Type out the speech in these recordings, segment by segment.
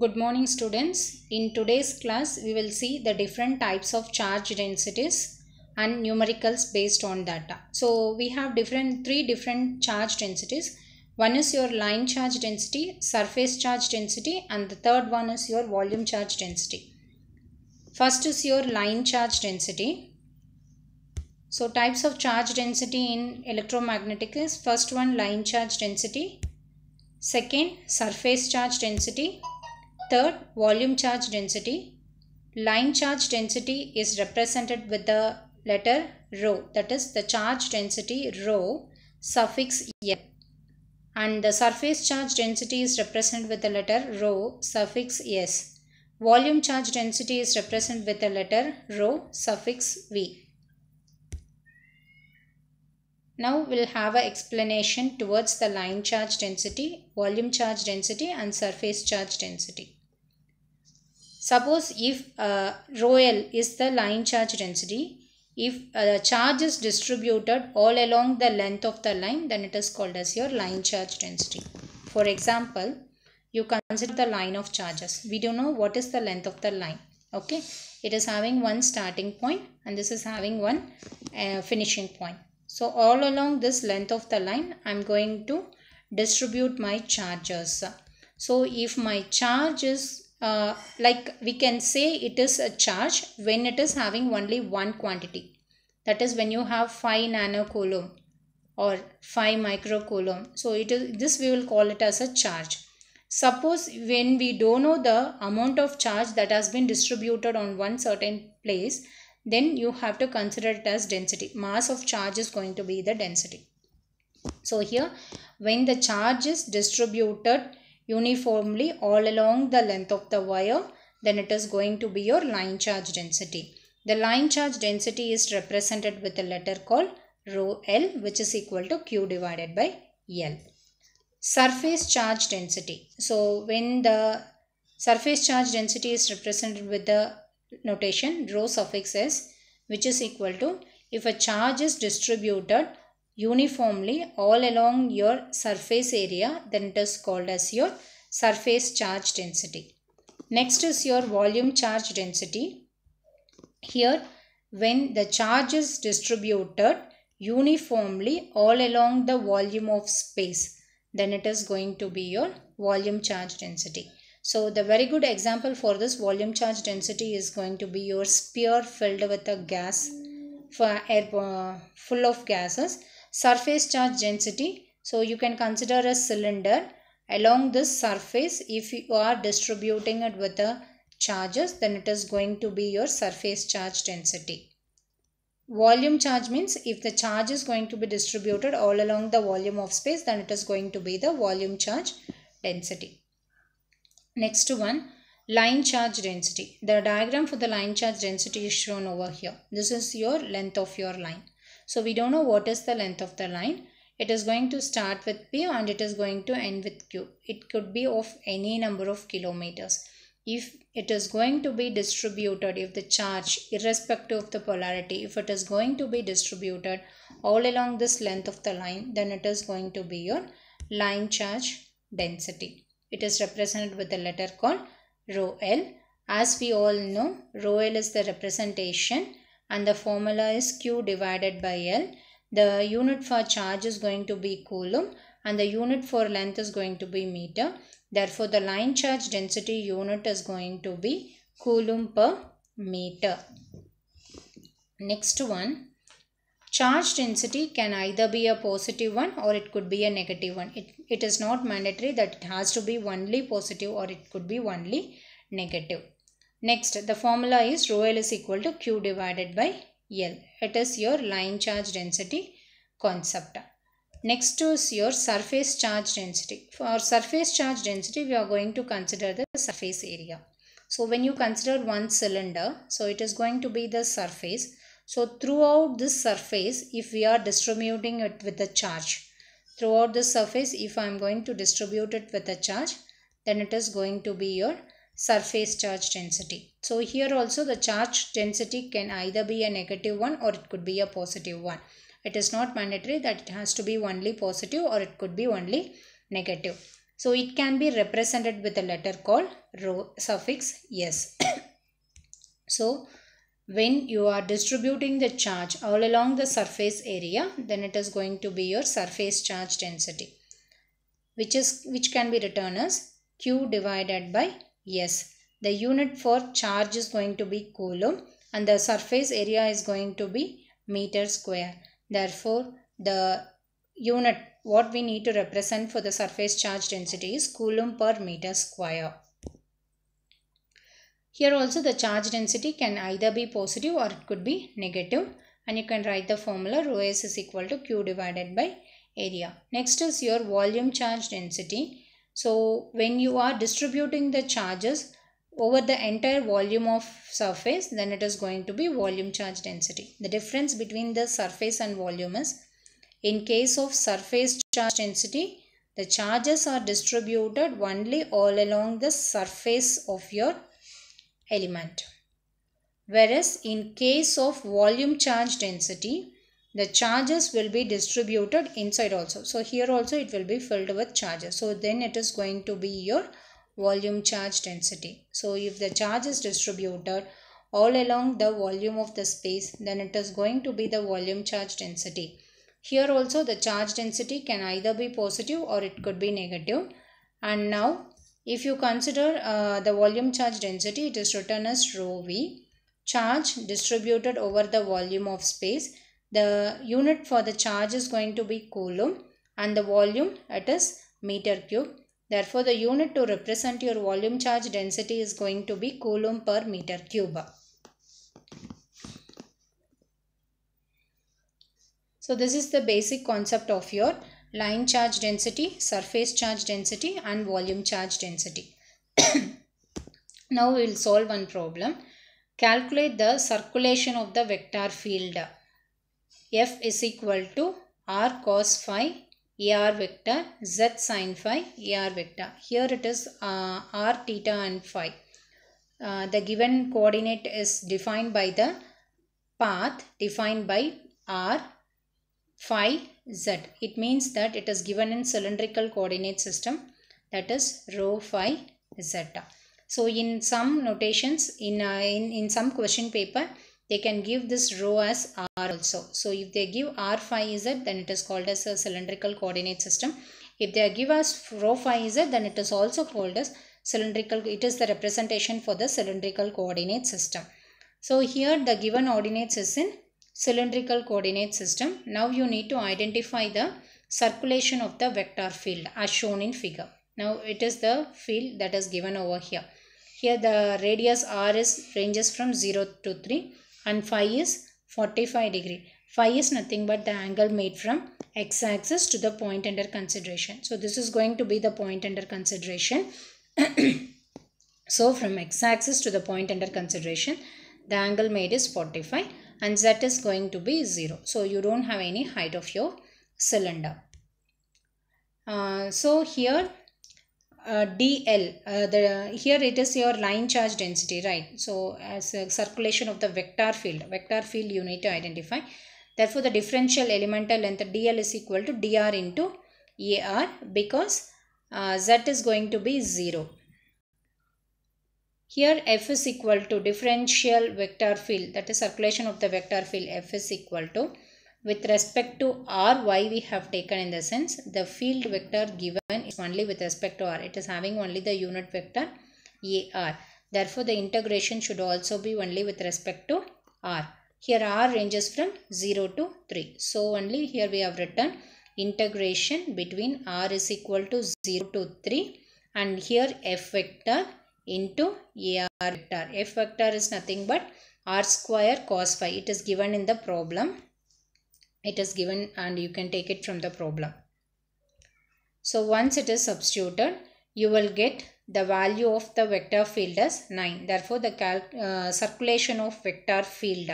Good morning students. In today's class we will see the different types of charge densities and numericals based on data. So we have different three different charge densities. One is your line charge density, surface charge density and the third one is your volume charge density. First is your line charge density. So types of charge density in electromagnetic is first one line charge density, second surface charge density Third, volume charge density. Line charge density is represented with the letter rho, that is the charge density rho suffix L. And the surface charge density is represented with the letter rho suffix S. Volume charge density is represented with the letter rho suffix V. Now we'll have an explanation towards the line charge density, volume charge density and surface charge density. Suppose if uh, rho L is the line charge density, if uh, charge is distributed all along the length of the line, then it is called as your line charge density. For example, you consider the line of charges. We don't know what is the length of the line. Okay, it is having one starting point and this is having one uh, finishing point. So all along this length of the line, I am going to distribute my charges. So if my charge is uh, like we can say it is a charge when it is having only one quantity that is when you have 5 nanocoulomb or 5 microcoulomb so it is this we will call it as a charge suppose when we don't know the amount of charge that has been distributed on one certain place then you have to consider it as density mass of charge is going to be the density so here when the charge is distributed uniformly all along the length of the wire then it is going to be your line charge density. The line charge density is represented with a letter called rho L which is equal to Q divided by L. Surface charge density. So when the surface charge density is represented with the notation rho suffix s which is equal to if a charge is distributed uniformly all along your surface area then it is called as your surface charge density. Next is your volume charge density. Here when the charge is distributed uniformly all along the volume of space then it is going to be your volume charge density. So the very good example for this volume charge density is going to be your sphere filled with a gas for air, uh, full of gases surface charge density so you can consider a cylinder along this surface if you are distributing it with the charges then it is going to be your surface charge density volume charge means if the charge is going to be distributed all along the volume of space then it is going to be the volume charge density next one line charge density the diagram for the line charge density is shown over here this is your length of your line so we don't know what is the length of the line. It is going to start with P and it is going to end with Q. It could be of any number of kilometers. If it is going to be distributed, if the charge, irrespective of the polarity, if it is going to be distributed all along this length of the line, then it is going to be your line charge density. It is represented with a letter called rho L. As we all know, rho L is the representation and the formula is Q divided by L. The unit for charge is going to be coulomb and the unit for length is going to be meter. Therefore, the line charge density unit is going to be coulomb per meter. Next one. Charge density can either be a positive one or it could be a negative one. It, it is not mandatory that it has to be only positive or it could be only negative. Next, the formula is rho L is equal to Q divided by L. It is your line charge density concept. Next is your surface charge density. For surface charge density, we are going to consider the surface area. So when you consider one cylinder, so it is going to be the surface. So throughout this surface, if we are distributing it with the charge, throughout the surface, if I am going to distribute it with a charge, then it is going to be your surface charge density. So here also the charge density can either be a negative one or it could be a positive one. It is not mandatory that it has to be only positive or it could be only negative. So it can be represented with a letter called rho suffix s. so when you are distributing the charge all along the surface area then it is going to be your surface charge density which is which can be written as q divided by Yes, the unit for charge is going to be coulomb and the surface area is going to be meter square. Therefore, the unit what we need to represent for the surface charge density is coulomb per meter square. Here also the charge density can either be positive or it could be negative and you can write the formula rho s is equal to q divided by area. Next is your volume charge density. So when you are distributing the charges over the entire volume of surface, then it is going to be volume charge density. The difference between the surface and volume is, in case of surface charge density, the charges are distributed only all along the surface of your element. Whereas in case of volume charge density, the charges will be distributed inside also so here also it will be filled with charges so then it is going to be your volume charge density so if the charge is distributed all along the volume of the space then it is going to be the volume charge density here also the charge density can either be positive or it could be negative and now if you consider uh, the volume charge density it is written as rho v charge distributed over the volume of space the unit for the charge is going to be coulomb and the volume it is meter cube. Therefore, the unit to represent your volume charge density is going to be coulomb per meter cube. So this is the basic concept of your line charge density, surface charge density and volume charge density. now we will solve one problem. Calculate the circulation of the vector field. F is equal to R cos phi e r vector Z sin phi e r vector. Here it is uh, R theta and phi. Uh, the given coordinate is defined by the path defined by R phi Z. It means that it is given in cylindrical coordinate system that is rho phi zeta. So in some notations in, uh, in, in some question paper they can give this row as r also so if they give r phi z then it is called as a cylindrical coordinate system if they give us rho phi z then it is also called as cylindrical it is the representation for the cylindrical coordinate system so here the given ordinates is in cylindrical coordinate system now you need to identify the circulation of the vector field as shown in figure now it is the field that is given over here here the radius r is ranges from 0 to 3 and phi is 45 degree. Phi is nothing but the angle made from x-axis to the point under consideration. So this is going to be the point under consideration. so from x-axis to the point under consideration, the angle made is 45 and z is going to be 0. So you don't have any height of your cylinder. Uh, so here uh, dl uh, the here it is your line charge density right so as a circulation of the vector field vector field you need to identify therefore the differential elemental length dl is equal to dr into ar because uh, z is going to be 0 here f is equal to differential vector field that is circulation of the vector field f is equal to with respect to r y we have taken in the sense the field vector given is only with respect to r it is having only the unit vector ar therefore the integration should also be only with respect to r here r ranges from 0 to 3 so only here we have written integration between r is equal to 0 to 3 and here f vector into ar vector f vector is nothing but r square cos phi it is given in the problem it is given and you can take it from the problem. So once it is substituted, you will get the value of the vector field as 9. Therefore, the uh, circulation of vector field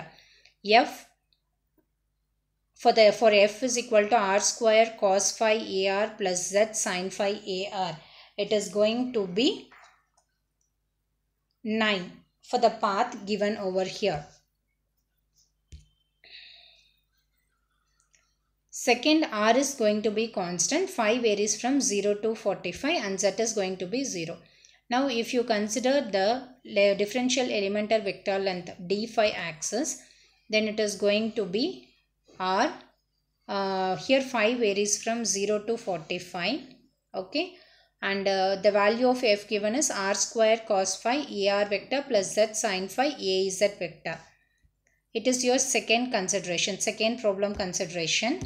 F for the for F is equal to R square cos phi AR plus Z sin phi AR. It is going to be 9 for the path given over here. Second R is going to be constant. 5 varies from 0 to 45 and Z is going to be 0. Now if you consider the differential elemental vector length d phi axis then it is going to be R. Uh, here 5 varies from 0 to 45 okay and uh, the value of f given is r square cos phi e r vector plus z sin phi az vector. It is your second consideration second problem consideration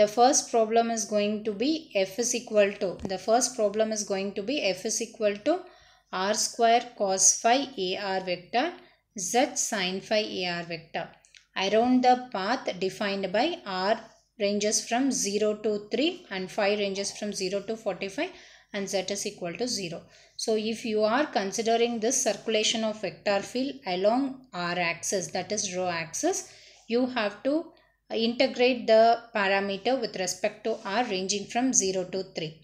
the first problem is going to be f is equal to the first problem is going to be f is equal to r square cos phi ar vector z sin phi ar vector around the path defined by r ranges from 0 to 3 and phi ranges from 0 to 45 and z is equal to 0. So if you are considering this circulation of vector field along r axis that is rho axis you have to integrate the parameter with respect to r ranging from 0 to 3.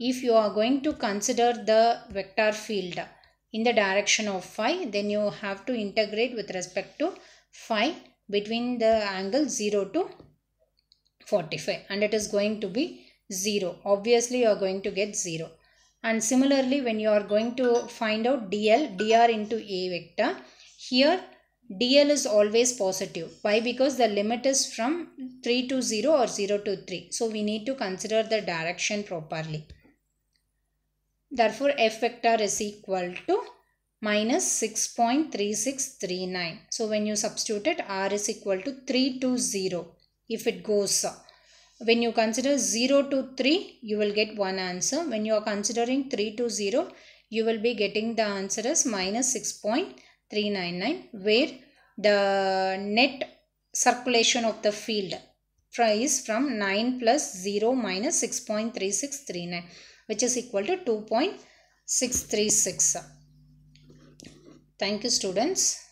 If you are going to consider the vector field in the direction of phi, then you have to integrate with respect to phi between the angle 0 to 45 and it is going to be 0. Obviously, you are going to get 0. And similarly, when you are going to find out dl, dr into a vector, here DL is always positive. Why? Because the limit is from 3 to 0 or 0 to 3. So we need to consider the direction properly. Therefore, f vector is equal to minus 6.3639. So when you substitute it, r is equal to 3 to 0. If it goes When you consider 0 to 3, you will get one answer. When you are considering 3 to 0, you will be getting the answer as minus 6.3639. 399 where the net circulation of the field is from 9 plus 0 minus 6.3639 which is equal to 2.636. Thank you students.